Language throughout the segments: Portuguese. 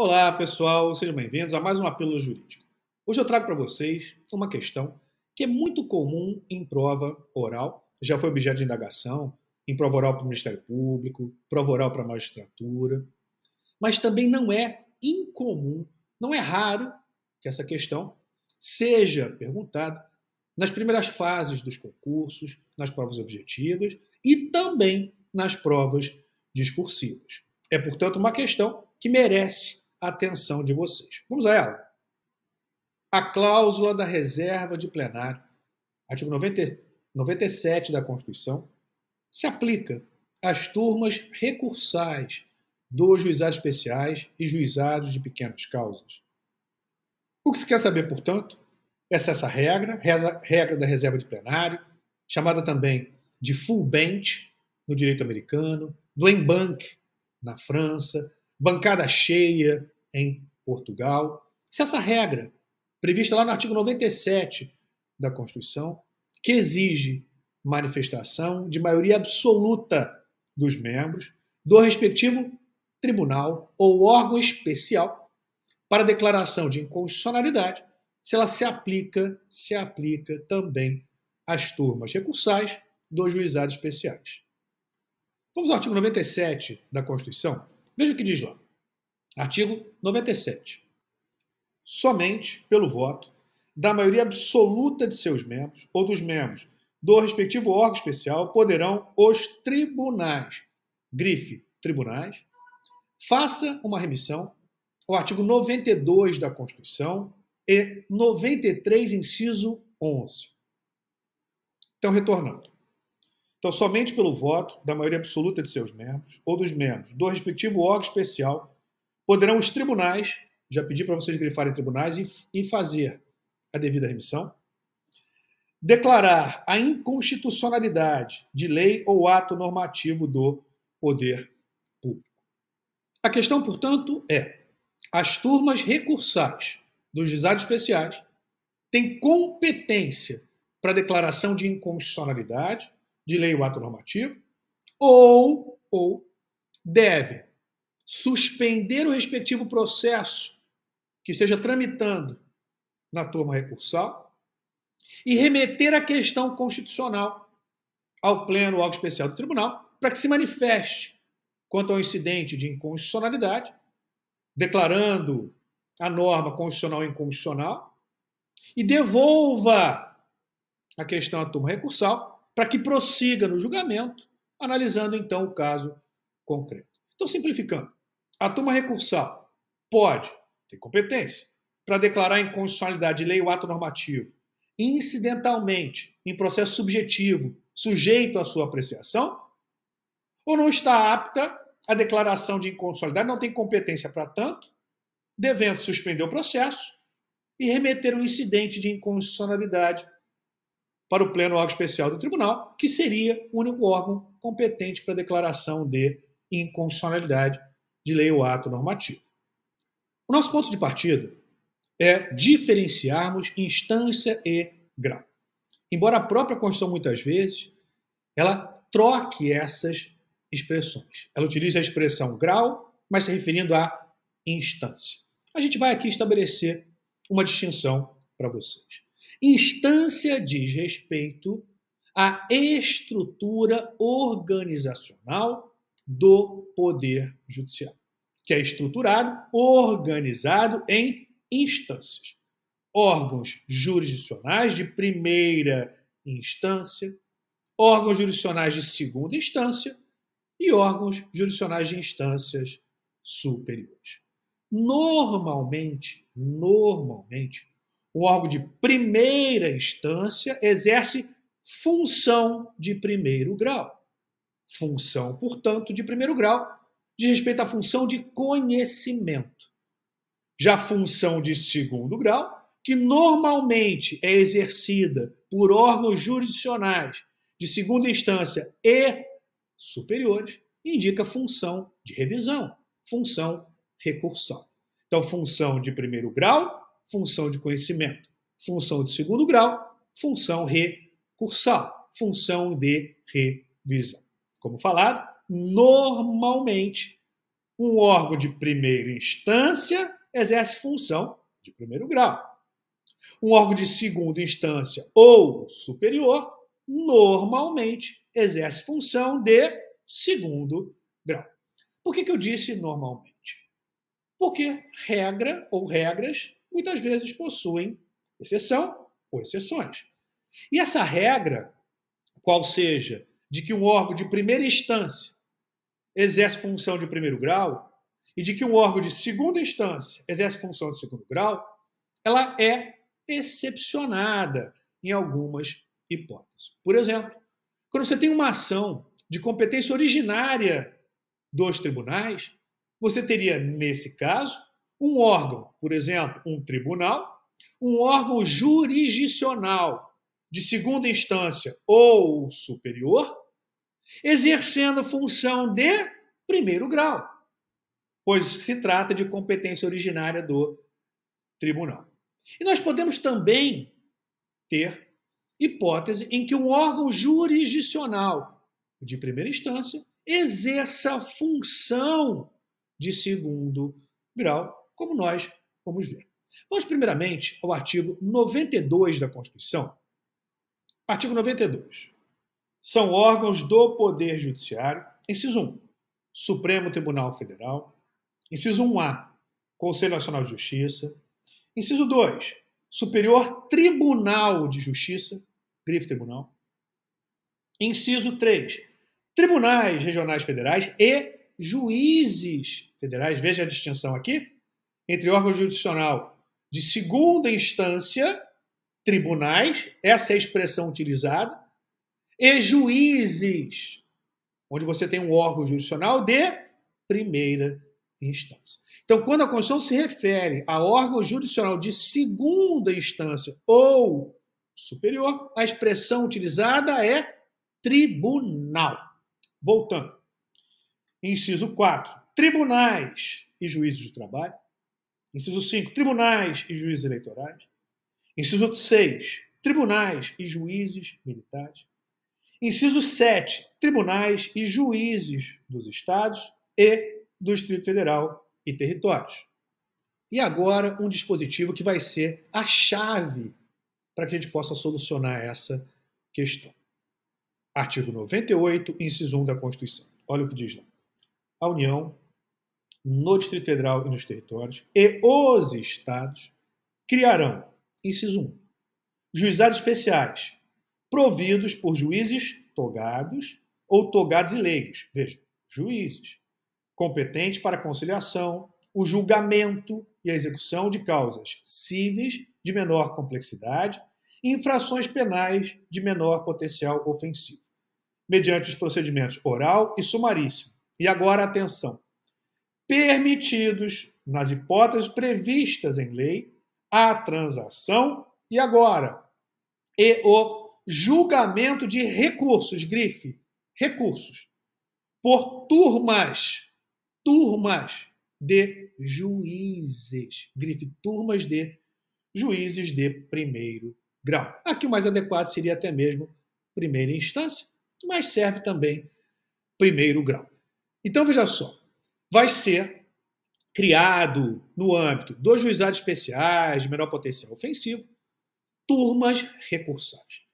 Olá, pessoal, sejam bem-vindos a mais uma Pílula Jurídica. Hoje eu trago para vocês uma questão que é muito comum em prova oral, já foi objeto de indagação em prova oral para o Ministério Público, prova oral para a magistratura, mas também não é incomum, não é raro que essa questão seja perguntada nas primeiras fases dos concursos, nas provas objetivas e também nas provas discursivas. É, portanto, uma questão que merece atenção de vocês. Vamos a ela. A cláusula da reserva de plenário, artigo 90, 97 da Constituição, se aplica às turmas recursais dos juizados especiais e juizados de pequenas causas. O que se quer saber, portanto, é se essa regra, regra da reserva de plenário, chamada também de full bench no direito americano, do embank na França, bancada cheia em Portugal. Se essa regra, prevista lá no artigo 97 da Constituição, que exige manifestação de maioria absoluta dos membros do respectivo tribunal ou órgão especial para declaração de inconstitucionalidade, se ela se aplica, se aplica também às turmas recursais dos juizados especiais. Vamos ao artigo 97 da Constituição. Veja o que diz lá. Artigo 97. Somente pelo voto da maioria absoluta de seus membros ou dos membros do respectivo órgão especial poderão os tribunais, grife, tribunais, faça uma remissão ao artigo 92 da Constituição e 93, inciso 11. Então, retornando. Então, somente pelo voto da maioria absoluta de seus membros ou dos membros do respectivo órgão especial poderão os tribunais, já pedi para vocês grifarem tribunais, e, e fazer a devida remissão, declarar a inconstitucionalidade de lei ou ato normativo do poder público. A questão, portanto, é: as turmas recursais dos juizados especiais têm competência para declaração de inconstitucionalidade de lei ou ato normativo ou, ou deve suspender o respectivo processo que esteja tramitando na turma recursal e remeter a questão constitucional ao Pleno ou ao Especial do Tribunal para que se manifeste quanto ao incidente de inconstitucionalidade, declarando a norma constitucional inconstitucional e devolva a questão à turma recursal para que prossiga no julgamento, analisando então o caso concreto. Então, simplificando, a turma recursal pode ter competência para declarar inconstitucionalidade de lei ou ato normativo, incidentalmente, em processo subjetivo, sujeito à sua apreciação, ou não está apta à declaração de inconstitucionalidade, não tem competência para tanto, devendo suspender o processo e remeter o um incidente de inconstitucionalidade para o pleno órgão especial do tribunal, que seria o único órgão competente para declaração de inconstitucionalidade de lei ou ato normativo. O nosso ponto de partida é diferenciarmos instância e grau. Embora a própria Constituição, muitas vezes, ela troque essas expressões. Ela utiliza a expressão grau, mas se referindo à instância. A gente vai aqui estabelecer uma distinção para vocês. Instância diz respeito à estrutura organizacional do Poder judicial que é estruturado, organizado em instâncias. Órgãos jurisdicionais de primeira instância, órgãos jurisdicionais de segunda instância e órgãos jurisdicionais de instâncias superiores. Normalmente, normalmente, o órgão de primeira instância exerce função de primeiro grau. Função, portanto, de primeiro grau diz respeito à função de conhecimento. Já a função de segundo grau, que normalmente é exercida por órgãos jurisdicionais de segunda instância e superiores, indica função de revisão, função recursal. Então, função de primeiro grau, função de conhecimento. Função de segundo grau, função recursal. Função de revisão. Como falado, normalmente, um órgão de primeira instância exerce função de primeiro grau. Um órgão de segunda instância ou superior, normalmente, exerce função de segundo grau. Por que, que eu disse normalmente? Porque regra ou regras muitas vezes possuem exceção ou exceções. E essa regra, qual seja, de que um órgão de primeira instância exerce função de primeiro grau e de que um órgão de segunda instância exerce função de segundo grau, ela é excepcionada em algumas hipóteses. Por exemplo, quando você tem uma ação de competência originária dos tribunais, você teria, nesse caso, um órgão, por exemplo, um tribunal, um órgão jurisdicional de segunda instância ou superior, exercendo função de primeiro grau, pois se trata de competência originária do tribunal. E nós podemos também ter hipótese em que um órgão jurisdicional de primeira instância exerça função de segundo grau, como nós vamos ver. Vamos primeiramente ao artigo 92 da Constituição. Artigo 92 são órgãos do Poder Judiciário. Inciso 1. Supremo Tribunal Federal. Inciso 1A. Conselho Nacional de Justiça. Inciso 2. Superior Tribunal de Justiça. Grife Tribunal. Inciso 3. Tribunais regionais federais e juízes federais. Veja a distinção aqui entre órgão judicional de segunda instância, tribunais, essa é a expressão utilizada, e juízes, onde você tem um órgão jurisdicional de primeira instância. Então, quando a Constituição se refere a órgão jurisdicional de segunda instância ou superior, a expressão utilizada é tribunal. Voltando. Inciso 4. Tribunais e juízes de trabalho. Inciso 5. Tribunais e juízes eleitorais. Inciso 6. Tribunais e juízes militares. Inciso 7. Tribunais e juízes dos estados e do Distrito Federal e territórios. E agora, um dispositivo que vai ser a chave para que a gente possa solucionar essa questão. Artigo 98, inciso 1 da Constituição. Olha o que diz lá. A União, no Distrito Federal e nos territórios, e os estados criarão, inciso 1, juizados especiais providos por juízes togados ou togados e leigos. Veja, juízes competentes para a conciliação, o julgamento e a execução de causas cíveis de menor complexidade e infrações penais de menor potencial ofensivo, mediante os procedimentos oral e sumaríssimo. E agora atenção. Permitidos nas hipóteses previstas em lei a transação e agora e o julgamento de recursos, grife, recursos, por turmas, turmas de juízes, grife, turmas de juízes de primeiro grau. Aqui o mais adequado seria até mesmo primeira instância, mas serve também primeiro grau. Então veja só, vai ser criado no âmbito dos juizados especiais de menor potencial ofensivo turmas recursais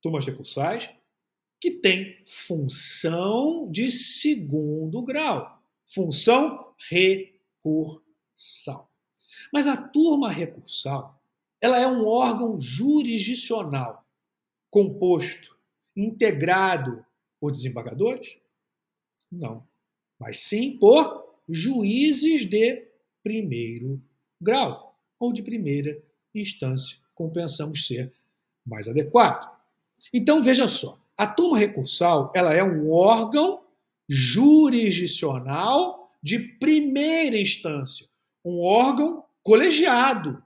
turmas recursais, que tem função de segundo grau, função recursal. Mas a turma recursal, ela é um órgão jurisdicional composto, integrado por desembargadores? Não, mas sim por juízes de primeiro grau ou de primeira instância, como pensamos ser mais adequado. Então, veja só, a turma recursal ela é um órgão jurisdicional de primeira instância, um órgão colegiado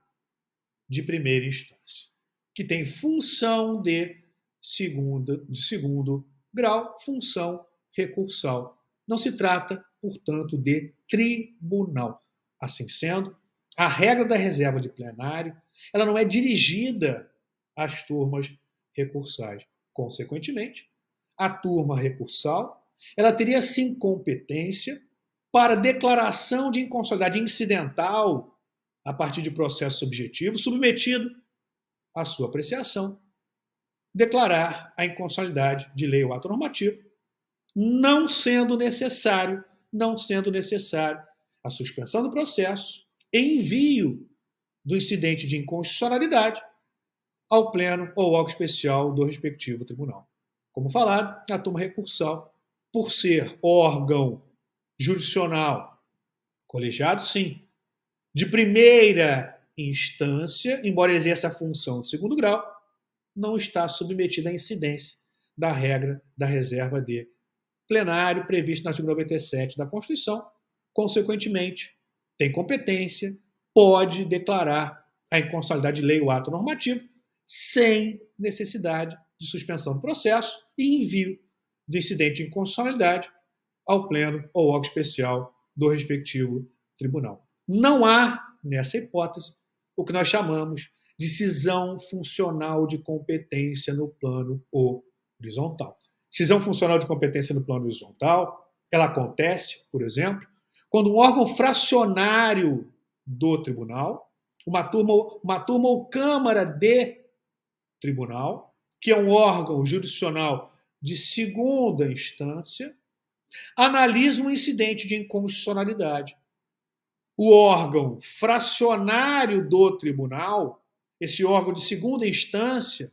de primeira instância, que tem função de segunda, de segundo grau, função recursal. Não se trata, portanto, de tribunal. Assim sendo, a regra da reserva de plenário, ela não é dirigida às turmas recursais. Consequentemente, a turma recursal ela teria sim competência para declaração de inconstitucionalidade incidental a partir de processo subjetivo submetido à sua apreciação. Declarar a inconstitucionalidade de lei ou ato normativo, não sendo necessário, não sendo necessário a suspensão do processo, envio do incidente de inconstitucionalidade ao pleno ou ao especial do respectivo tribunal. Como falado, a turma recursal, por ser órgão jurisdicional colegiado, sim, de primeira instância, embora exerça a função de segundo grau, não está submetida à incidência da regra da reserva de plenário previsto no artigo 97 da Constituição. Consequentemente, tem competência, pode declarar a inconstitucionalidade de lei ou ato normativo sem necessidade de suspensão do processo e envio do incidente de inconstitucionalidade ao pleno ou órgão especial do respectivo tribunal. Não há, nessa hipótese, o que nós chamamos de cisão funcional de competência no plano horizontal. Decisão funcional de competência no plano horizontal, ela acontece, por exemplo, quando um órgão fracionário do tribunal, uma turma, uma turma ou câmara de tribunal, que é um órgão jurisdicional de segunda instância, analisa um incidente de inconstitucionalidade. O órgão fracionário do tribunal, esse órgão de segunda instância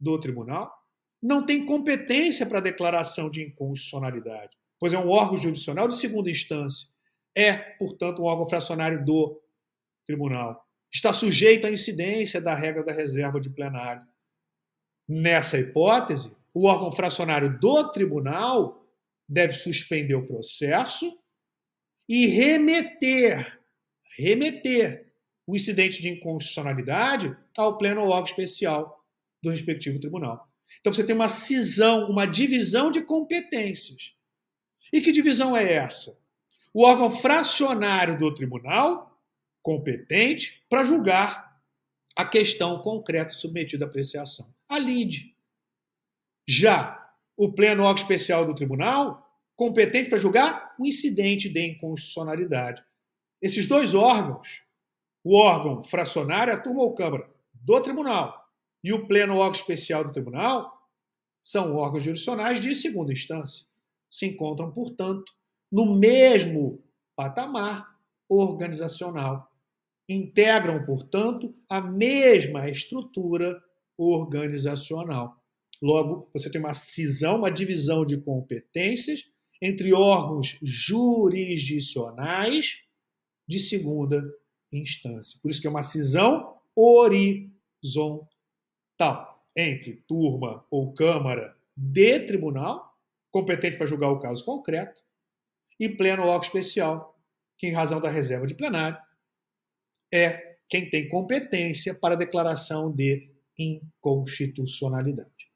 do tribunal, não tem competência para declaração de inconstitucionalidade, pois é um órgão judicial de segunda instância. É, portanto, um órgão fracionário do tribunal está sujeito à incidência da regra da reserva de plenário. Nessa hipótese, o órgão fracionário do tribunal deve suspender o processo e remeter, remeter o incidente de inconstitucionalidade ao pleno órgão especial do respectivo tribunal. Então você tem uma cisão, uma divisão de competências. E que divisão é essa? O órgão fracionário do tribunal competente para julgar a questão concreta submetida à apreciação. A LIDE. Já o pleno órgão especial do tribunal, competente para julgar o incidente de inconstitucionalidade. Esses dois órgãos, o órgão fracionário, a turma ou câmara do tribunal, e o pleno órgão especial do tribunal, são órgãos jurisdicionais de segunda instância. Se encontram, portanto, no mesmo patamar organizacional. Integram, portanto, a mesma estrutura organizacional. Logo, você tem uma cisão, uma divisão de competências entre órgãos jurisdicionais de segunda instância. Por isso que é uma cisão horizontal entre turma ou câmara de tribunal, competente para julgar o caso concreto, e pleno órgão especial, que, em razão da reserva de plenário, é quem tem competência para declaração de inconstitucionalidade.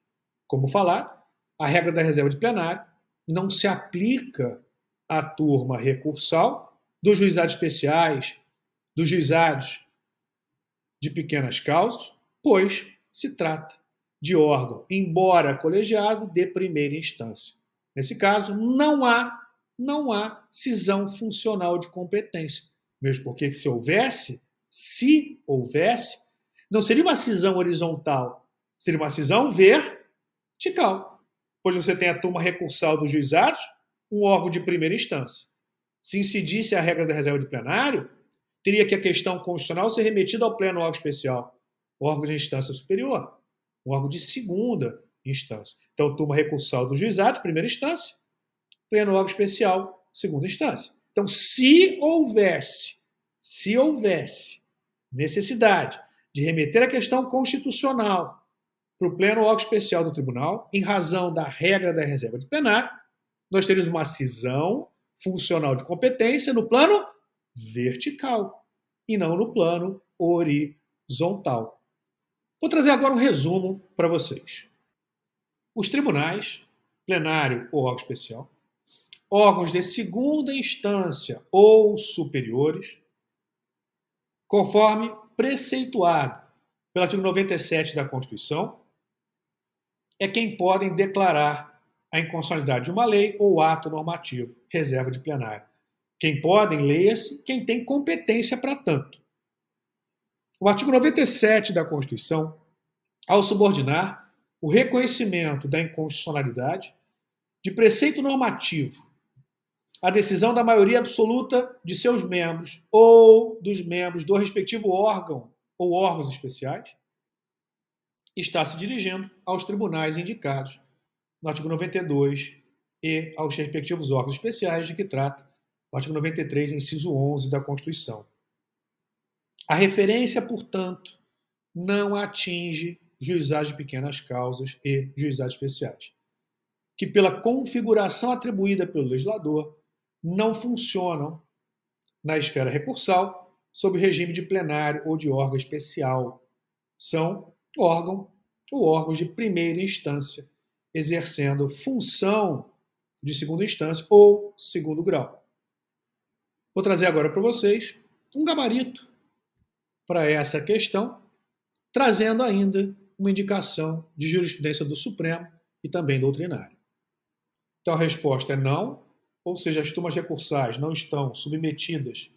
Como falar, a regra da reserva de plenário não se aplica à turma recursal dos juizados especiais, dos juizados de pequenas causas, pois se trata de órgão, embora colegiado, de primeira instância. Nesse caso, não há não há cisão funcional de competência. Mesmo porque se houvesse, se houvesse, não seria uma cisão horizontal, seria uma cisão vertical. Pois você tem a turma recursal dos juizados, um órgão de primeira instância. Se incidisse a regra da reserva de plenário, teria que a questão constitucional ser remetida ao pleno órgão especial, órgão de instância superior, um órgão de segunda instância. Então, turma recursal dos juizados, primeira instância, plenário especial, segunda instância. Então, se houvesse, se houvesse necessidade de remeter a questão constitucional para o pleno órgão especial do tribunal, em razão da regra da reserva de plenário, nós teríamos uma cisão funcional de competência no plano vertical e não no plano horizontal. Vou trazer agora um resumo para vocês. Os tribunais, plenário ou órgão especial, órgãos de segunda instância ou superiores, conforme preceituado pelo artigo 97 da Constituição, é quem podem declarar a inconstitucionalidade de uma lei ou ato normativo, reserva de plenário. Quem podem, leia-se, quem tem competência para tanto. O artigo 97 da Constituição, ao subordinar o reconhecimento da inconstitucionalidade de preceito normativo a decisão da maioria absoluta de seus membros ou dos membros do respectivo órgão ou órgãos especiais, está se dirigindo aos tribunais indicados no artigo 92 e aos respectivos órgãos especiais de que trata o artigo 93, inciso 11 da Constituição. A referência, portanto, não atinge juizados de pequenas causas e juizados especiais, que, pela configuração atribuída pelo legislador, não funcionam na esfera recursal sob regime de plenário ou de órgão especial. São órgão ou órgãos de primeira instância exercendo função de segunda instância ou segundo grau. Vou trazer agora para vocês um gabarito para essa questão, trazendo ainda uma indicação de jurisprudência do Supremo e também doutrinária. Então a resposta é não, ou seja, as turmas recursais não estão submetidas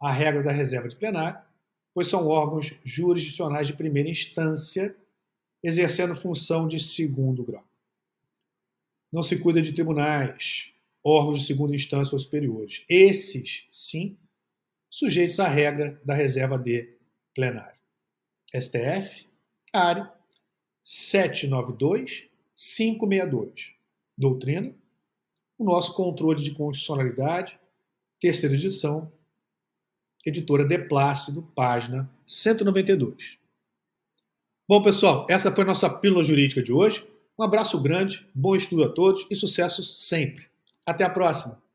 à regra da reserva de plenário, pois são órgãos jurisdicionais de primeira instância, exercendo função de segundo grau. Não se cuida de tribunais, órgãos de segunda instância ou superiores. Esses, sim, sujeitos à regra da reserva de plenário. STF, área 792, 562. Doutrina, o nosso controle de constitucionalidade, terceira edição, editora De Plácido, página 192. Bom, pessoal, essa foi a nossa pílula jurídica de hoje. Um abraço grande, bom estudo a todos e sucesso sempre. Até a próxima!